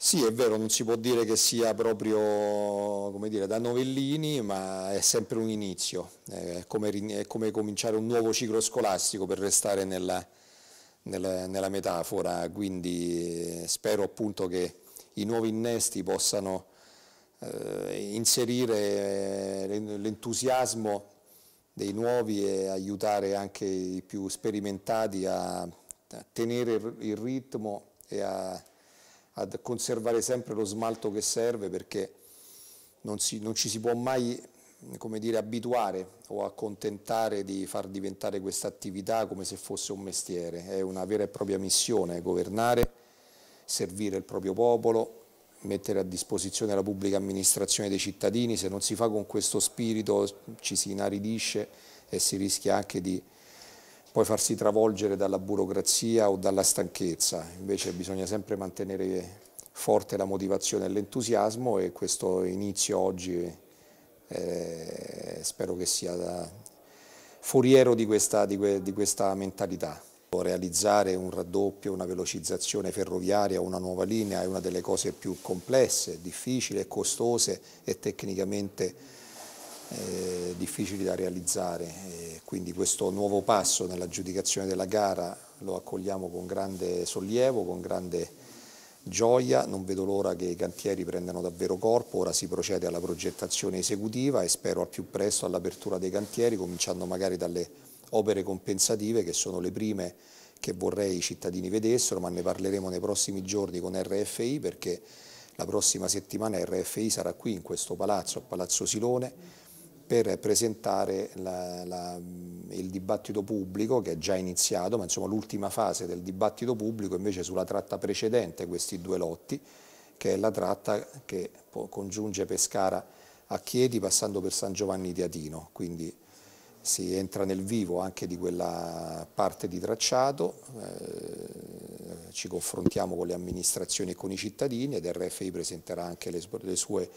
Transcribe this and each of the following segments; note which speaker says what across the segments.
Speaker 1: Sì, è vero, non si può dire che sia proprio dire, da novellini, ma è sempre un inizio, è come, è come cominciare un nuovo ciclo scolastico per restare nella, nella, nella, metafora, quindi eh, spero appunto che i nuovi innesti possano eh, inserire eh, l'entusiasmo dei nuovi e aiutare anche i più sperimentati a, a tenere il ritmo e a a conservare sempre lo smalto che serve perché non, si, non ci si può mai dire, abituare o accontentare di far diventare questa attività come se fosse un mestiere, è una vera e propria missione governare, servire il proprio popolo, mettere a disposizione la pubblica amministrazione dei cittadini, se non si fa con questo spirito ci si inaridisce e si rischia anche di poi farsi travolgere dalla burocrazia o dalla stanchezza, invece bisogna sempre mantenere forte la motivazione e l'entusiasmo e questo inizio oggi eh, spero che sia foriero di questa, di, que, di questa mentalità. Realizzare un raddoppio, una velocizzazione ferroviaria, una nuova linea è una delle cose più complesse, difficili costose e tecnicamente eh, difficili da realizzare. Quindi questo nuovo passo nell'aggiudicazione della gara lo accogliamo con grande sollievo, con grande gioia, non vedo l'ora che i cantieri prendano davvero corpo, ora si procede alla progettazione esecutiva e spero al più presto all'apertura dei cantieri, cominciando magari dalle opere compensative che sono le prime che vorrei i cittadini vedessero, ma ne parleremo nei prossimi giorni con RFI perché la prossima settimana RFI sarà qui in questo palazzo, a Palazzo Silone per presentare la, la, il dibattito pubblico che è già iniziato, ma insomma l'ultima fase del dibattito pubblico invece sulla tratta precedente questi due lotti, che è la tratta che congiunge Pescara a Chieti passando per San Giovanni di Atino, quindi si entra nel vivo anche di quella parte di tracciato, eh, ci confrontiamo con le amministrazioni e con i cittadini ed RFI presenterà anche le, le sue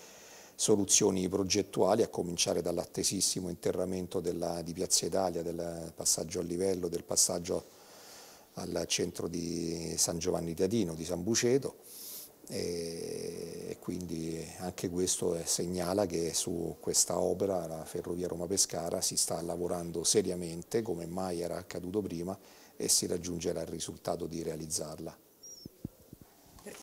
Speaker 1: soluzioni progettuali, a cominciare dall'attesissimo interramento della, di Piazza Italia, del passaggio a livello, del passaggio al centro di San Giovanni Teatino, di San Buceto e quindi anche questo eh, segnala che su questa opera, la Ferrovia Roma-Pescara, si sta lavorando seriamente come mai era accaduto prima e si raggiungerà il risultato di realizzarla.